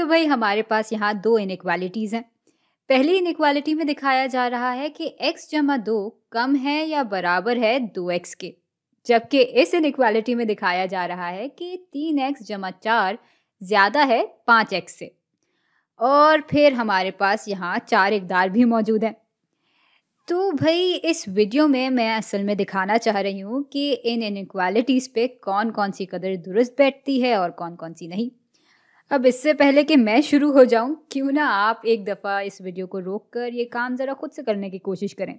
तो भाई हमारे पास यहाँ दो इनक्वालिटीज़ हैं पहली इनक्वालिटी में दिखाया जा रहा है कि x जमा दो कम है या बराबर है दो एक्स के जबकि इस इनक्वालिटी में दिखाया जा रहा है कि तीन एक्स जमा चार ज़्यादा है पाँच एक्स से और फिर हमारे पास यहाँ चार इकदार भी मौजूद हैं तो भाई इस वीडियो में मैं असल में दिखाना चाह रही हूँ कि इन इनक्वालिटीज़ पे कौन कौन सी कदर दुरुस्त बैठती है और कौन कौन सी नहीं अब इससे पहले कि मैं शुरू हो जाऊं क्यों ना आप एक दफ़ा इस वीडियो को रोक कर ये काम ज़रा खुद से करने की कोशिश करें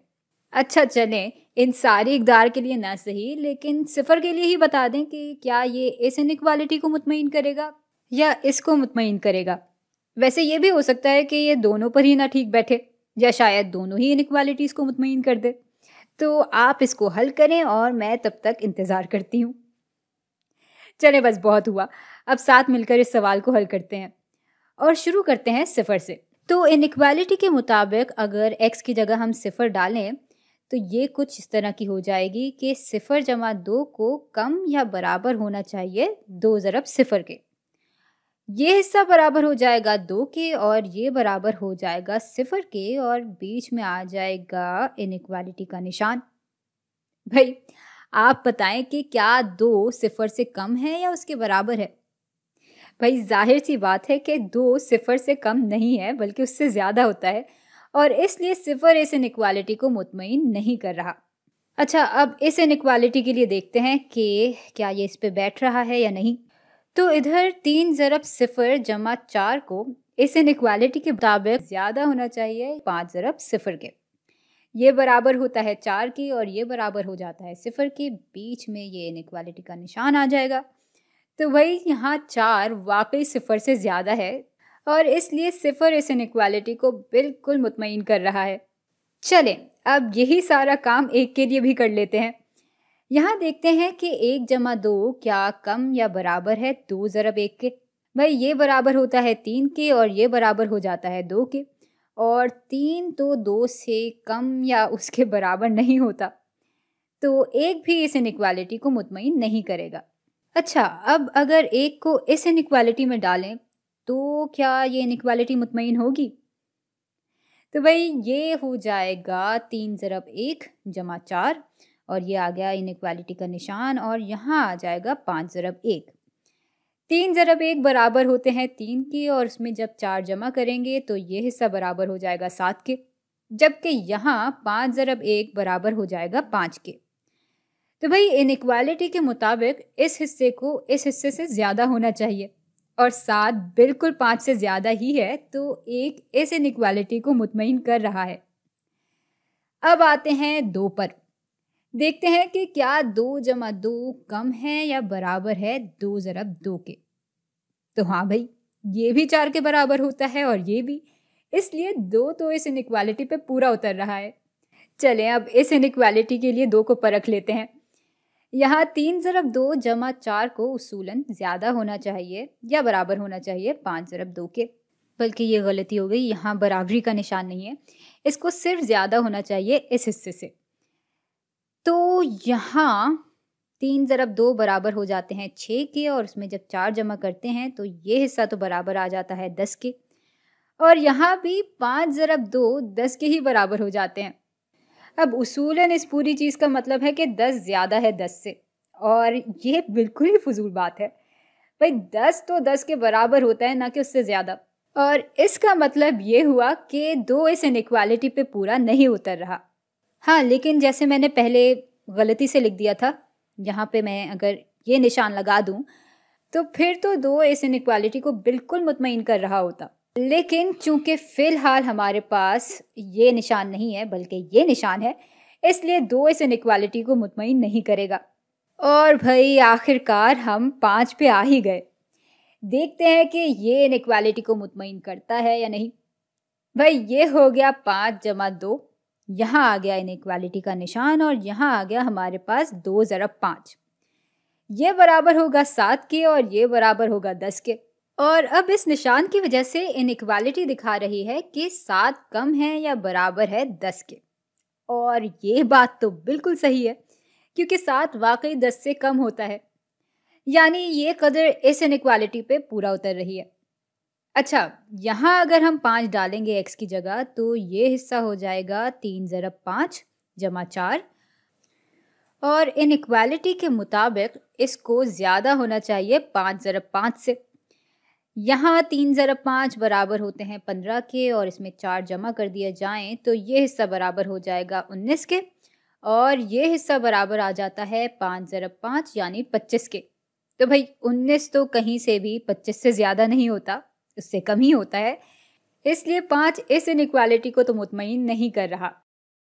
अच्छा चलें इन सारी इकदार के लिए ना सही लेकिन सिफर के लिए ही बता दें कि क्या ये इस इनक्वालिटी को मुतमिन करेगा या इसको मुतमिन करेगा वैसे ये भी हो सकता है कि ये दोनों पर ही ना ठीक बैठे या शायद दोनों ही इनक्वालिटीज़ को मुतमिन कर दे तो आप इसको हल करें और मैं तब तक इंतज़ार करती हूँ चले बस बहुत हुआ अब साथ मिलकर इस सवाल को हल करते हैं और शुरू करते हैं सिफर से तो इनक्वालिटी के मुताबिक अगर एक्स की जगह हम सिफर डालें तो ये कुछ इस तरह की हो जाएगी कि सिफर जमा दो को कम या बराबर होना चाहिए दो ज़रब सिफर के ये हिस्सा बराबर हो जाएगा दो के और ये बराबर हो जाएगा सिफर के और बीच में आ जाएगा इनक्वालिटी का निशान भाई आप बताएं कि क्या दो सिफर से कम है या उसके बराबर है भाई जाहिर सी बात है कि दो सिफर से कम नहीं है बल्कि उससे ज़्यादा होता है और इसलिए सिफर इस इनक्वालिटी को मुतमिन नहीं कर रहा अच्छा अब इस इनक्वालिटी के लिए देखते हैं कि क्या ये इस पर बैठ रहा है या नहीं तो इधर तीन ज़रब सिफर जमा चार को इस इनक्वालिटी के मुताबिक ज़्यादा होना चाहिए पाँच ज़रब सिफर के ये बराबर होता है चार के और ये बराबर हो जाता है सिफर के बीच में ये इनक्वालिटी का निशान आ जाएगा तो भाई यहाँ चार वाकई सिफर से ज़्यादा है और इसलिए सिफर इस इनक्वालिटी को बिल्कुल मुतमिन कर रहा है चलें अब यही सारा काम एक के लिए भी कर लेते हैं यहाँ देखते हैं कि एक जमा दो क्या कम या बराबर है दो ज़रब एक के भाई ये बराबर होता है तीन के और ये बराबर हो जाता है दो के और तीन तो दो से कम या उसके बराबर नहीं होता तो एक भी इस इनक्वालिटी को मुतमिन नहीं करेगा अच्छा अब अगर एक को इस इनक्वालिटी में डालें तो क्या ये इनक्वालिटी मुतमिन होगी तो भाई ये हो जाएगा तीन ज़रब एक जमा चार और ये आ गया इनक्वालिटी का निशान और यहाँ आ जाएगा पाँच ज़रब एक तीन ज़रब एक बराबर होते हैं तीन के और इसमें जब चार जमा करेंगे तो ये हिस्सा बराबर हो जाएगा सात के जबकि यहाँ पाँच ज़रब एक बराबर हो जाएगा पाँच के तो भाई इनक्वालिटी के मुताबिक इस हिस्से को इस हिस्से से ज़्यादा होना चाहिए और सात बिल्कुल पाँच से ज़्यादा ही है तो एक इस इनक्वालिटी को मुतमिन कर रहा है अब आते हैं दो पर देखते हैं कि क्या दो जमा दो कम है या बराबर है दो ज़रब दो के तो हाँ भाई ये भी चार के बराबर होता है और ये भी इसलिए दो तो इस इनक्वालिटी पे पूरा उतर रहा है चलें अब इस इनक्वालिटी के लिए दो को परख लेते हैं यहाँ तीन ज़रब दो जमा चार को उसूलन ज़्यादा होना चाहिए या बराबर होना चाहिए पाँच ज़रब दो के बल्कि ये गलती हो गई यहाँ बराबरी का निशान नहीं है इसको सिर्फ ज़्यादा होना चाहिए इस हिस्से से तो यहाँ तीन ज़रब दो बराबर हो जाते हैं छः के और उसमें जब चार जमा करते हैं तो ये हिस्सा तो बराबर आ जाता है दस के और यहाँ भी पाँच ज़रब दो दस के ही बराबर हो जाते हैं अब उसूलन इस पूरी चीज़ का मतलब है कि दस ज़्यादा है दस से और ये बिल्कुल ही फजूल बात है भाई दस तो दस के बराबर होता है ना कि उससे ज़्यादा और इसका मतलब ये हुआ कि दो इस इनक्वालिटी पे पूरा नहीं उतर रहा हाँ, लेकिन जैसे मैंने पहले गलती से लिख दिया था, यहाँ पे मैं अगर ये निशान लगा दूँ, तो फिर तो दो इस इनइक्वालिटी को बिल्कुल मुतमिन कर रहा होता। लेकिन चूँकि फ़िलहाल हमारे पास ये निशान नहीं है, बल्कि ये निशान है, इसलिए दो इस इनक्वालिटी को मुतमिन नहीं करेगा। और भाई आखिरकार हम पाँच पे आ ही गए। देखते हैं कि ये इनक्वालिटी को मुतमिन करता है या नहीं। भाई ये हो गया पाँच जमा दो यहाँ आ गया इनक्वालिटी का निशान और यहाँ आ गया हमारे पास दो जरा पाँच ये बराबर होगा सात के और ये बराबर होगा दस के और अब इस निशान की वजह से इनक्वालिटी दिखा रही है कि सात कम है या बराबर है दस के और ये बात तो बिल्कुल सही है क्योंकि सात वाकई दस से कम होता है यानी ये कदर इस इनक्वालिटी पे पूरा उतर रही है अच्छा यहाँ अगर हम पाँच डालेंगे एक्स की जगह तो ये हिस्सा हो जाएगा तीन ज़रब पाँच जमा चार और इन इक्वालिटी के मुताबिक इसको ज़्यादा होना चाहिए पाँच ज़रब पाँच से यहाँ तीन ज़रब पाँच बराबर होते हैं पंद्रह के और इसमें चार जमा कर दिया जाए तो ये हिस्सा बराबर हो जाएगा उन्नीस के और ये हिस्सा बराबर आ जाता है पाँच ज़रब पाँच यानी पच्चीस के तो भाई उन्नीस तो कहीं से भी पच्चीस से ज़्यादा नहीं होता उससे कम ही होता है इसलिए पांच इस इनक्वालिटी को तो मुतमिन नहीं कर रहा